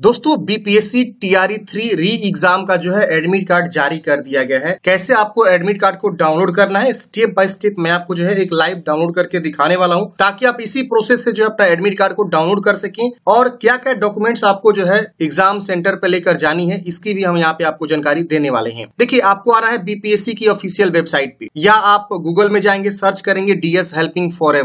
दोस्तों BPSC R three re exam का जो है एडमिट कार्ड जारी कर दिया गया है कैसे आपको एडमिट कार्ड को डाउनलोड करना है स्टेप बाय स्टेप मैं आपको जो है एक लाइव डाउनलोड करके दिखाने वाला हूं ताकि आप इसी प्रोसेस से जो है अपना एडमिट कार्ड को डाउनलोड कर सकें और क्या क्या डॉक्यूमेंट्स आपको जो है एग्जाम सेंटर पर लेकर जानी है इसकी भी हम यहाँ पे आपको जानकारी देने वाले हैं देखिए आपको आना है बीपीएससी की ऑफिसियल वेबसाइट पे या आप गूगल में जाएंगे सर्च करेंगे डीएस हेल्पिंग फॉर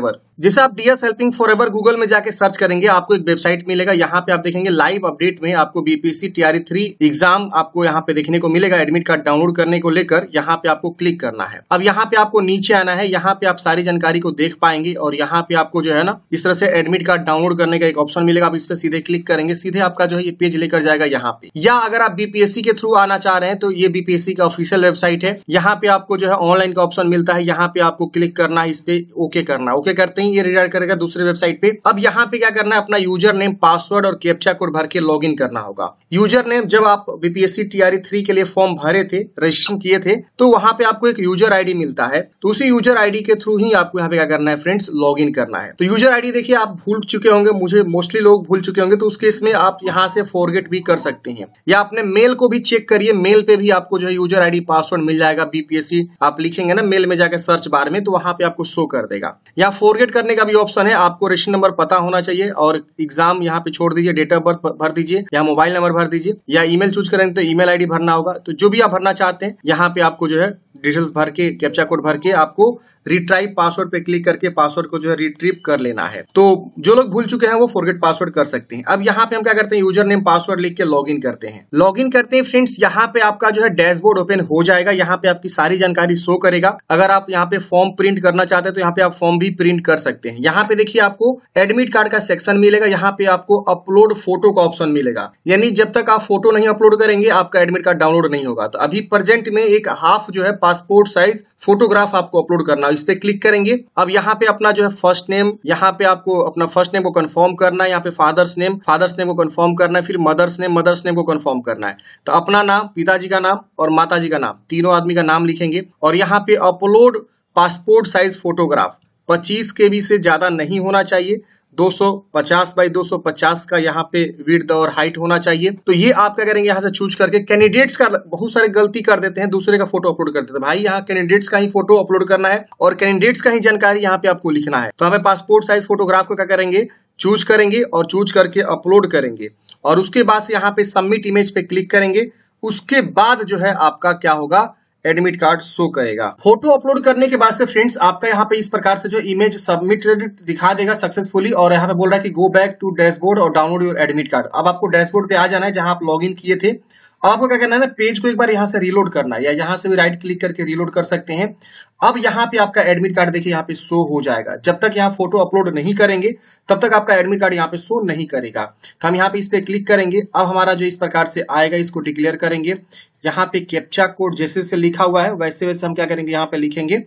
जैसे आप DS helping for ever Google में जाके सर्च करेंगे आपको एक वेबसाइट मिलेगा यहाँ पे आप देखेंगे लाइव अपडेट में आपको बीपीसी टीआरई थ्री एग्जाम आपको यहाँ पे देखने को मिलेगा एडमिट कार्ड डाउनलोड करने को लेकर यहाँ पे आपको क्लिक करना है अब यहाँ पे आपको नीचे आना है यहाँ पे आप सारी जानकारी को देख पाएंगे और यहाँ पे आपको जो है ना इस तरह से एडमिट कार्ड डाउनलोड करने का एक ऑप्शन मिलेगा आप इस पर सीधे क्लिक करेंगे सीधे आपका जो है ये पेज लेकर जाएगा यहाँ पे या अगर आप बीपीएससी के थ्रू आना चाह रहे हैं तो ये बीपीएससी का ऑफिशियल वेबसाइट है यहाँ पे आपको जो है ऑनलाइन का ऑप्शन मिलता है यहाँ पे आपको क्लिक करना है इस पे ओके करना ओके करते ही ये रिडायर करेगा दूसरे वेबसाइट पे अब यहाँ पे क्या करना है अपना यूजर नेम पासवर्ड और कैप्चा कोड भर के लॉग करना होगा यूजर नेम जब आप बीपीएससी टीआरई थ्री के लिए फॉर्म भरे थे रजिस्ट्रेशन किए थे तो वहाँ पे आपको एक यूजर आईडी मिलता है तो उसी यूजर आईडी के थ्रू ही आपको यहाँ पे क्या करना है फ्रेंड्स लॉग करना है तो यूजर आईडी देखिए आप भूल चुके होंगे मुझे मोस्टली लोग भूल चुके होंगे तो उसके इसमें आप यहाँ से फॉरगेट भी कर सकते हैं या अपने मेल को भी चेक करिए मेल पे भी आपको जो है यूजर आईडी पासवर्ड मिल जाएगा बीपीएससी आप लिखेंगे ना मेल में जाकर सर्च बार में तो वहां पे आपको शो कर देगा या फॉरगेट करने का भी ऑप्शन है आपको रेशन नंबर पता होना चाहिए और एग्जाम यहाँ पे छोड़ दीजिए डेट ऑफ बर्थ भर दीजिए या मोबाइल नंबर भर दीजिए या ईमेल चूज करेंगे तो ईमेल आईडी भरना होगा तो जो भी आप भरना चाहते हैं यहाँ पे आपको जो है डिटेल्स भर के कैप्चा कोड भर के आपको रिट्राइव पासवर्ड पे क्लिक करके पासवर्ड को जो है रिट्रीव कर लेना है तो जो लोग भूल चुके हैं वो फॉरगेट पासवर्ड कर सकते हैं अब यहाँ पे हम क्या करते हैं यूजर नेम पासवर्ड लिख के लॉग करते हैं लॉग करते हैं फ्रेंड्स यहाँ पे आपका जो है डैशबोर्ड ओपन हो जाएगा यहाँ पे आपकी सारी जानकारी शो करेगा अगर आप यहाँ पे फॉर्म प्रिंट करना चाहते हैं तो यहाँ पे आप फॉर्म भी प्रिंट कर सकते हैं यहाँ पे देखिए आपको एडमिट कार्ड का सेक्शन मिलेगा यहाँ पे आपको अपलोड फोटो का ऑप्शन मिलेगा यानी जब तक आप फोटो नहीं अपलोड करेंगे आपका एडमिट कार्ड डाउनलोड नहीं होगा तो अभी प्रेजेंट में एक हाफ जो है पासपोर्ट साइज फोटोग्राफ आपको अपलोड करना है इस पे क्लिक करेंगे अब यहाँ पे अपना जो है फर्स्ट नेम यहाँ पे आपको अपना फर्स्ट नेम को कन्फर्म करना है यहाँ पे फादर्स नेम फादर्स नेम को कन्फर्म करना है फिर मदर्स नेम मदर्स नेम को कन्फर्म करना है तो अपना नाम पिताजी का नाम और माता का नाम तीनों आदमी का नाम लिखेंगे और यहाँ पे अपलोड पासपोर्ट साइज फोटोग्राफ पच्चीस के बी से ज़्यादा नहीं होना चाहिए 250 बाई 250 का यहाँ पे विर्द और हाइट होना चाहिए तो ये आप क्या करेंगे यहाँ से चूज करके कैंडिडेट्स का बहुत सारे गलती कर देते हैं दूसरे का फोटो अपलोड कर देते हैं भाई यहाँ कैंडिडेट्स का ही फोटो अपलोड करना है और कैंडिडेट्स का ही जानकारी यहाँ पे आपको लिखना है तो हमें पासपोर्ट साइज फोटोग्राफ को क्या करेंगे चूज करेंगे और चूज करके अपलोड करेंगे और उसके बाद यहाँ पे सबमिट इमेज पे क्लिक करेंगे उसके बाद जो है आपका क्या होगा एडमिट कार्ड शो करेगा फोटो अपलोड करने के बाद से फ्रेंड्स आपका यहाँ पे इस प्रकार से जो इमेज सबमिटेड दिखा देगा सक्सेसफुली और यहाँ पे बोल रहा है कि गो बैक टू डैशबोर्ड और डाउनलोड योर एडमिट कार्ड अब आपको डैशबोर्ड पे आ जाना है जहां आप लॉग किए थे आपको क्या करना है ना पेज को एक बार यहाँ से रीलोड करना है या यहाँ से भी राइट क्लिक करके रीलोड कर सकते हैं अब यहाँ पे आपका एडमिट कार्ड देखिए यहाँ पे शो हो जाएगा जब तक यहाँ फोटो अपलोड नहीं करेंगे तब तक आपका एडमिट कार्ड यहाँ पे शो नहीं करेगा तो हम यहाँ पे इस पर क्लिक करेंगे अब हमारा जो इस प्रकार से आएगा इसको डिक्लेयर करेंगे यहाँ पे कैप्चा कोड जैसे जैसे लिखा हुआ है वैसे वैसे हम क्या करेंगे यहाँ पे लिखेंगे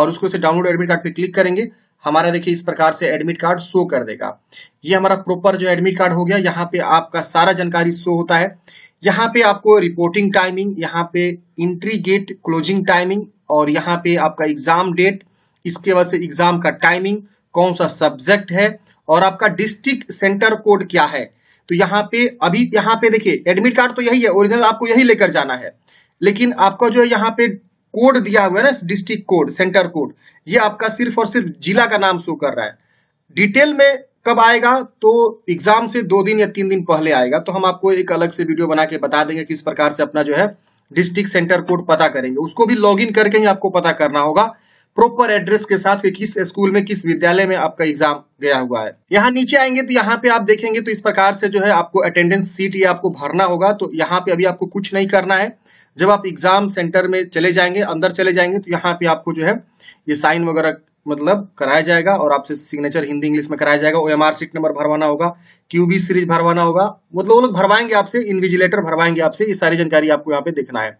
और उसको से डाउनलोड एडमिट कार्ड पे क्लिक करेंगे हमारा देखिए इस प्रकार से एडमिट कार्ड शो कर देगा ये हमारा प्रॉपर जो एडमिट कार्ड हो गया यहाँ पे आपका सारा जानकारी शो होता है यहाँ पे आपको रिपोर्टिंग टाइमिंग यहाँ पे इंट्री गेट क्लोजिंग टाइमिंग और यहाँ पे आपका एग्ज़ाम डेट इसके वजह से एग्ज़ाम का टाइमिंग कौन सा सब्जेक्ट है और आपका डिस्ट्रिक्ट सेंटर कोड क्या है तो यहाँ पे अभी यहाँ पे देखिए एडमिट कार्ड तो यही है ओरिजिनल आपको यही लेकर जाना है लेकिन आपका जो यहाँ पे कोड दिया हुआ है ना डिस्ट्रिक्ट कोड सेंटर कोड ये आपका सिर्फ और सिर्फ जिला का नाम शो कर रहा है डिटेल में कब आएगा तो एग्जाम से दो दिन या तीन दिन पहले आएगा तो हम आपको एक अलग से वीडियो बना के बता देंगे किस प्रकार से अपना जो है डिस्ट्रिक्ट सेंटर कोड पता करेंगे उसको भी इन करके ही आपको पता करना होगा प्रॉपर एड्रेस के साथ कि किस स्कूल में किस विद्यालय में आपका एग्जाम गया हुआ है यहाँ नीचे आएंगे तो यहाँ पे आप देखेंगे तो इस प्रकार से जो है आपको अटेंडेंस सीट ये आपको भरना होगा तो यहाँ पे अभी आपको कुछ नहीं करना है जब आप एग्जाम सेंटर में चले जाएंगे अंदर चले जाएंगे तो यहाँ पे आपको जो है ये साइन वगैरह मतलब कराया जाएगा और आपसे सिग्नेचर हिंदी इंग्लिश में कराया जाएगा O M R sheet number भरवाना होगा क्यूबी सीरीज भरवाना होगा मतलब वो लोग भरवाएंगे आपसे इन्विजिलेटर भरवाएंगे आपसे ये सारी जानकारी आपको यहाँ पे देखना है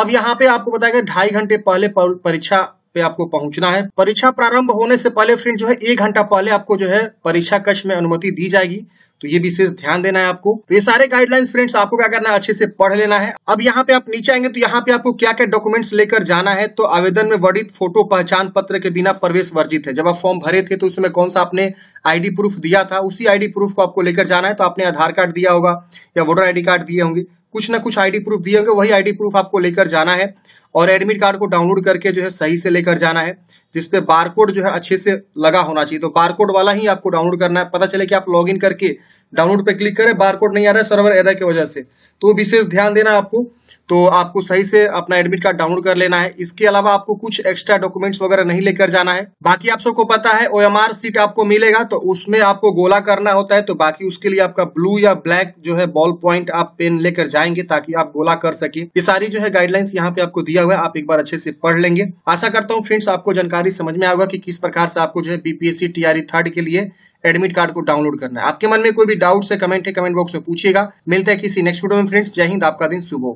अब यहाँ पे आपको बताया गया ढाई घंटे पहले परीक्षा पे आपको पहुंचना है परीक्षा प्रारंभ होने से पहले फ्रेंड जो है एक घंटा पहले आपको जो है परीक्षा कक्ष में अनुमति दी जाएगी तो ये विशेष ध्यान देना है आपको तो ये सारे गाइडलाइंस फ्रेंड्स आपको क्या करना है अच्छे से पढ़ लेना है अब यहाँ पे आप नीचे आएंगे तो यहाँ पे आपको क्या क्या डॉक्यूमेंट्स लेकर जाना है तो आवेदन में वर्णित फोटो पहचान पत्र के बिना प्रवेश वर्जित है जब आप फॉर्म भरे थे तो उसमें कौन सा आपने आईडी प्रूफ दिया था उसी आईडी प्रूफ को आपको लेकर जाना है तो आपने आधार कार्ड दिया होगा या वोटर आईडी कार्ड दिए होंगे कुछ ना कुछ आईडी प्रूफ दिए होंगे वही आईडी प्रूफ आपको लेकर जाना है और एडमिट कार्ड को डाउनलोड करके जो है सही से लेकर जाना है जिसपे बारकोड जो है अच्छे से लगा होना चाहिए तो बारकोड वाला ही आपको डाउनलोड करना है पता चले कि आप लॉग करके डाउनलोड पे क्लिक करें बारकोड नहीं आ रहा है सर्वर एरर की वजह से तो विशेष ध्यान देना आपको तो आपको सही से अपना एडमिट कार्ड डाउनलोड कर लेना है इसके अलावा आपको कुछ एक्स्ट्रा डॉक्यूमेंट्स वगैरह नहीं लेकर जाना है बाकी आप सबको पता है ओ एम सीट आपको मिलेगा तो उसमें आपको गोला करना होता है तो बाकी उसके लिए आपका ब्लू या ब्लैक जो है बॉल पॉइंट आप पेन लेकर जाएंगे ताकि आप गोला कर सके ये सारी जो है गाइडलाइंस यहाँ पे आपको दिया हुआ है आप एक बार अच्छे से पढ़ लेंगे आशा करता हूँ फ्रेंड्स आपको जानकारी समझ में आएगा की किस प्रकार से आपको जो है बीपीएससी टीआरई थर्ड के लिए एडमिट कार्ड को डाउनलोड करना है आपके मन में कोई भी डाउट्स है कमेंट है कमेंट बॉक्स में पूछिएगा मिलता है किसी नेक्स्ट वीडियो में फ्रेंड्स जय हिंद आपका दिन सुबह